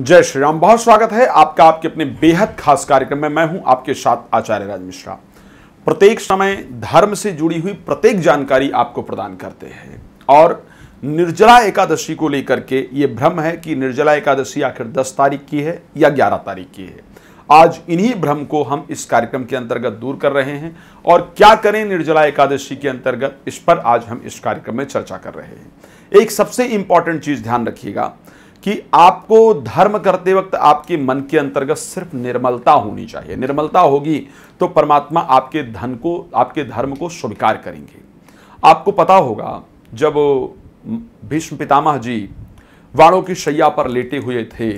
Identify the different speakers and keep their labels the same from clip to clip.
Speaker 1: जय श्री राम बहुत स्वागत है आपका आपके अपने बेहद खास कार्यक्रम में मैं हूं आपके साथ आचार्य राज मिश्रा प्रत्येक समय धर्म से जुड़ी हुई प्रत्येक जानकारी आपको प्रदान करते हैं और निर्जला एकादशी को लेकर के ये भ्रम है कि निर्जला एकादशी आखिर 10 तारीख की है या 11 तारीख की है आज इन्हीं भ्रम को हम इस कार्यक्रम के अंतर्गत दूर कर रहे हैं और क्या करें निर्जला एकादशी के अंतर्गत इस पर आज हम इस कार्यक्रम में चर्चा कर रहे हैं एक सबसे इंपॉर्टेंट चीज ध्यान रखिएगा कि आपको धर्म करते वक्त आपके मन के अंतर्गत सिर्फ निर्मलता होनी चाहिए निर्मलता होगी तो परमात्मा आपके धन को आपके धर्म को स्वीकार करेंगे आपको पता होगा जब भीष्म पितामह जी वाणों की शैया पर लेटे हुए थे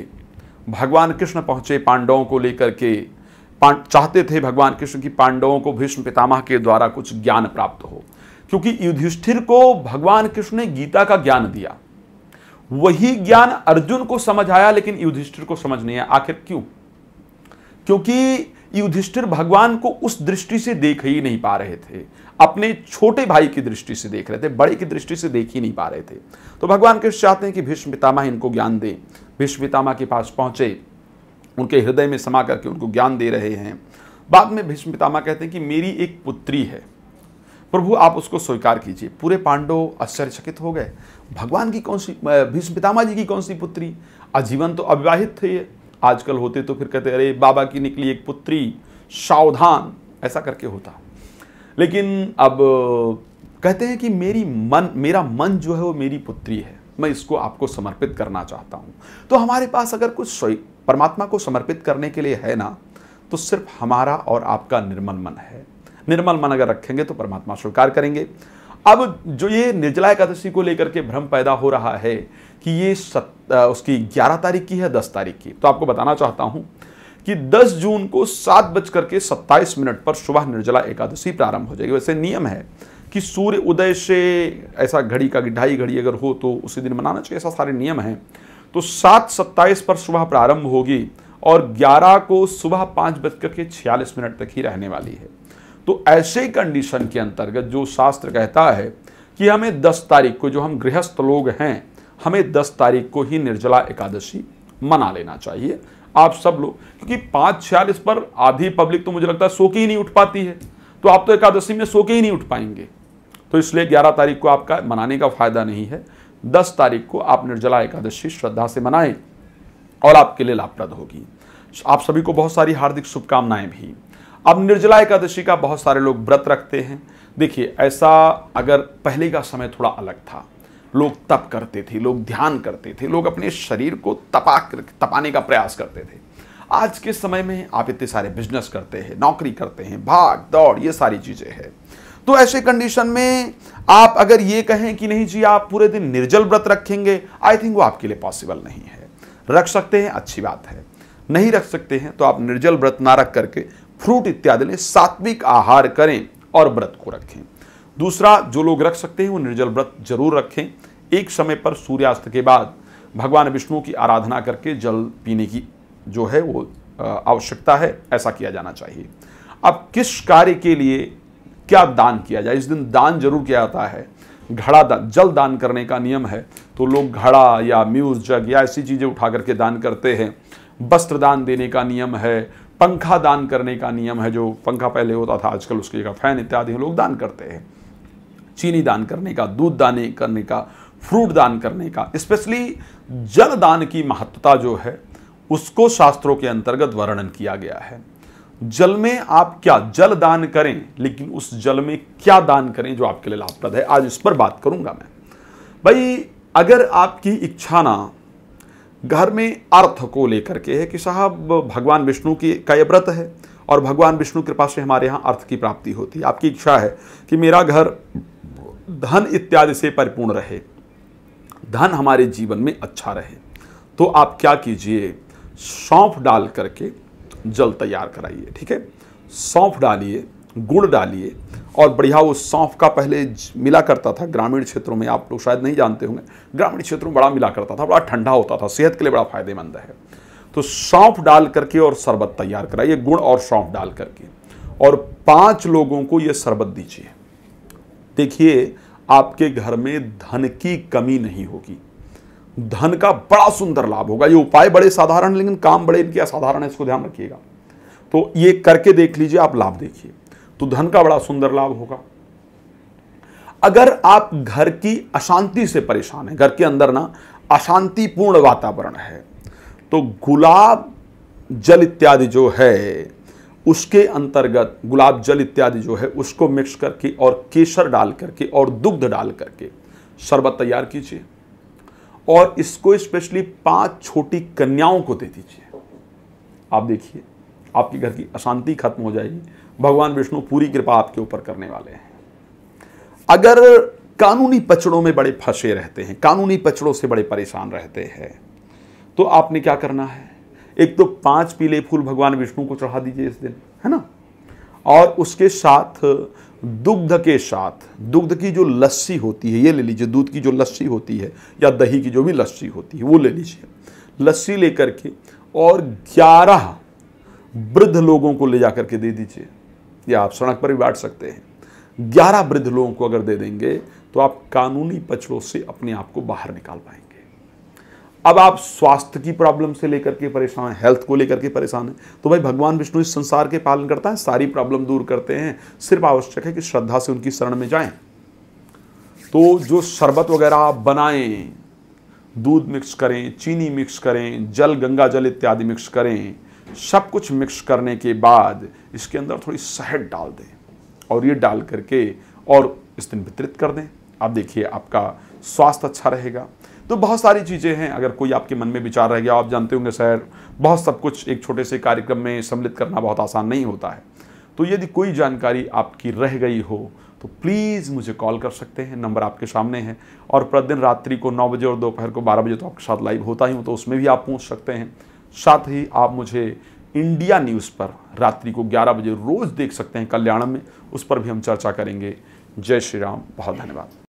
Speaker 1: भगवान कृष्ण पहुंचे पांडवों को लेकर के चाहते थे भगवान कृष्ण की पांडवों को भीष्म पितामह के द्वारा कुछ ज्ञान प्राप्त हो क्योंकि युधिष्ठिर को भगवान कृष्ण ने गीता का ज्ञान दिया वही ज्ञान अर्जुन को समझ आया लेकिन युधिष्ठिर को समझ नहीं आया आखिर क्यों क्योंकि युधिष्ठिर भगवान को उस दृष्टि से देख ही नहीं पा रहे थे अपने छोटे भाई की दृष्टि से देख रहे थे बड़े की दृष्टि से देख ही नहीं पा रहे थे तो भगवान कृष्ण चाहते हैं कि भीष्म पितामह इनको ज्ञान दें भीष्म पितामह के पास पहुंचे उनके हृदय में समा करके उनको ज्ञान दे रहे हैं बाद में भीष्म पितामह कहते हैं कि मेरी एक पुत्री है प्रभु आप उसको स्वीकार कीजिए पूरे पांडव आश्चर्यचकित हो गए भगवान की कौन सी भीष्म पितामा जी की कौन सी पुत्री आजीवन तो अविवाहित थे ये आजकल होते तो फिर कहते अरे बाबा की निकली एक पुत्री सावधान ऐसा करके होता लेकिन अब कहते हैं कि मेरी मन मेरा मन जो है वो मेरी पुत्री है मैं इसको आपको समर्पित करना चाहता हूँ तो हमारे पास अगर कुछ परमात्मा को समर्पित करने के लिए है ना तो सिर्फ हमारा और आपका निर्मल मन है निर्मल मन अगर रखेंगे तो परमात्मा स्वीकार करेंगे अब जो ये निर्जला एकादशी को लेकर के भ्रम पैदा हो रहा है कि ये सत, उसकी 11 तारीख की है 10 तारीख की तो आपको बताना चाहता हूं कि 10 जून को सात बज करके सत्ताईस मिनट पर सुबह निर्जला एकादशी प्रारंभ हो जाएगी वैसे नियम है कि सूर्य उदय से ऐसा घड़ी का ढाई घड़ी अगर हो तो उसी दिन मनाना चाहिए ऐसा सारे नियम है तो सात सत्ताईस पर सुबह प्रारंभ होगी और ग्यारह को सुबह पाँच बजकर के छियालीस मिनट तक ही रहने वाली है तो ऐसे कंडीशन के अंतर्गत जो शास्त्र कहता है कि हमें 10 तारीख को जो हम गृहस्थ लोग हैं हमें 10 तारीख को ही निर्जला एकादशी मना लेना चाहिए आप सब लोग क्योंकि पाँच छियालीस पर आधी पब्लिक तो मुझे लगता है सो के ही नहीं उठ पाती है तो आप तो एकादशी में सो के ही नहीं उठ पाएंगे तो इसलिए ग्यारह तारीख को आपका मनाने का फायदा नहीं है दस तारीख को आप निर्जला एकादशी श्रद्धा से मनाएं और आपके लिए लाभप्रद होगी आप सभी को बहुत सारी हार्दिक शुभकामनाएं भी अब निर्जला एकादशी का बहुत सारे लोग व्रत रखते हैं देखिए ऐसा अगर पहले का समय थोड़ा अलग था लोग तप करते थे लोग ध्यान करते थे लोग अपने शरीर को तपा कर तपाने का प्रयास करते थे आज के समय में आप इतने सारे बिजनेस करते हैं नौकरी करते हैं भाग दौड़ ये सारी चीज़ें हैं तो ऐसे कंडीशन में आप अगर ये कहें कि नहीं जी आप पूरे दिन निर्जल व्रत रखेंगे आई थिंक वो आपके लिए पॉसिबल नहीं है रख सकते हैं अच्छी बात है नहीं रख सकते हैं तो आप निर्जल व्रत ना रख करके फ्रूट इत्यादि लें सात्विक आहार करें और व्रत को रखें दूसरा जो लोग रख सकते हैं वो निर्जल व्रत जरूर रखें एक समय पर सूर्यास्त के बाद भगवान विष्णु की आराधना करके जल पीने की जो है वो आवश्यकता है ऐसा किया जाना चाहिए अब किस कार्य के लिए क्या दान किया जाए इस दिन दान जरूर किया जाता है घड़ा दान जल दान करने का नियम है तो लोग घड़ा या म्यूज़ जग या ऐसी चीज़ें उठा करके दान करते हैं वस्त्र दान देने का नियम है पंखा दान करने का नियम है जो पंखा पहले होता था आजकल उसकी जगह फैन इत्यादि लोग दान करते हैं चीनी दान करने का दूध दान करने का फ्रूट दान करने का स्पेशली जल दान की महत्वता जो है उसको शास्त्रों के अंतर्गत वर्णन किया गया है जल में आप क्या जल दान करें लेकिन उस जल में क्या दान करें जो आपके लिए लाभप्रद है आज इस पर बात करूंगा मैं भाई अगर आपकी इच्छा ना घर में अर्थ को लेकर के है कि साहब भगवान विष्णु की का यह व्रत है और भगवान विष्णु कृपा से हमारे यहाँ अर्थ की प्राप्ति होती है आपकी इच्छा है कि मेरा घर धन इत्यादि से परिपूर्ण रहे धन हमारे जीवन में अच्छा रहे तो आप क्या कीजिए सौंफ डाल करके जल तैयार कराइए ठीक है सौंफ डालिए गुड़ डालिए और बढ़िया वो सौंफ का पहले मिला करता था ग्रामीण क्षेत्रों में आप लोग शायद नहीं जानते होंगे ग्रामीण क्षेत्रों में बड़ा मिला करता था बड़ा ठंडा होता था सेहत के लिए बड़ा फायदेमंद है तो सौंफ डाल करके और शरबत तैयार कराइए गुड़ और सौंफ डाल करके और पांच लोगों को ये शरबत दीजिए देखिए आपके घर में धन की कमी नहीं होगी धन का बड़ा सुंदर लाभ होगा ये उपाय बड़े साधारण लेकिन काम बड़े इनके असाधारण है इसको ध्यान रखिएगा तो ये करके देख लीजिए आप लाभ देखिए तो धन का बड़ा सुंदर लाभ होगा अगर आप घर की अशांति से परेशान हैं घर के अंदर ना अशांतिपूर्ण वातावरण है तो गुलाब जल इत्यादि जो है उसके अंतर्गत गुलाब जल इत्यादि जो है उसको मिक्स करके और केसर डाल करके और दुग्ध डाल करके शरबत तैयार कीजिए और इसको स्पेशली पांच छोटी कन्याओं को दे दीजिए आप देखिए आपके घर की अशांति खत्म हो जाएगी भगवान विष्णु पूरी कृपा आपके ऊपर करने वाले हैं अगर कानूनी पचड़ों में बड़े फंसे रहते हैं कानूनी पचड़ों से बड़े परेशान रहते हैं तो आपने क्या करना है एक तो पांच पीले फूल भगवान विष्णु को चढ़ा दीजिए इस दिन है ना और उसके साथ दुग्ध के साथ दुग्ध की जो लस्सी होती है ये ले लीजिए दूध की जो लस्सी होती है या दही की जो भी लस्सी होती है वो ले लीजिए लस्सी लेकर के और ग्यारह वृद्ध लोगों को ले जा करके दे दीजिए या आप सड़क पर भी बांट सकते हैं ग्यारह वृद्ध लोगों को अगर दे देंगे तो आप कानूनी पचड़ों से अपने आप को बाहर निकाल पाएंगे अब आप स्वास्थ्य की प्रॉब्लम से लेकर के परेशान हैं हेल्थ को लेकर के परेशान हैं तो भाई भगवान विष्णु इस संसार के पालन करता है सारी प्रॉब्लम दूर करते हैं सिर्फ आवश्यक है कि श्रद्धा से उनकी शरण में जाएं तो जो शरबत वगैरह आप बनाएं दूध मिक्स करें चीनी मिक्स करें जल गंगा जल इत्यादि मिक्स करें सब कुछ मिक्स करने के बाद इसके अंदर थोड़ी शहद डाल दें और ये डाल करके और इस दिन वितरित कर दें आप देखिए आपका स्वास्थ्य अच्छा रहेगा तो बहुत सारी चीज़ें हैं अगर कोई आपके मन में विचार रह गया आप जानते होंगे सर बहुत सब कुछ एक छोटे से कार्यक्रम में सम्मिलित करना बहुत आसान नहीं होता है तो यदि कोई जानकारी आपकी रह गई हो तो प्लीज़ मुझे कॉल कर सकते हैं नंबर आपके सामने है और प्रतिदिन रात्रि को नौ बजे और दोपहर को बारह बजे तो आपके साथ लाइव होता ही हो तो उसमें भी आप पूछ सकते हैं साथ ही आप मुझे इंडिया न्यूज़ पर रात्रि को 11 बजे रोज़ देख सकते हैं कल्याणम में उस पर भी हम चर्चा करेंगे जय श्री राम बहुत धन्यवाद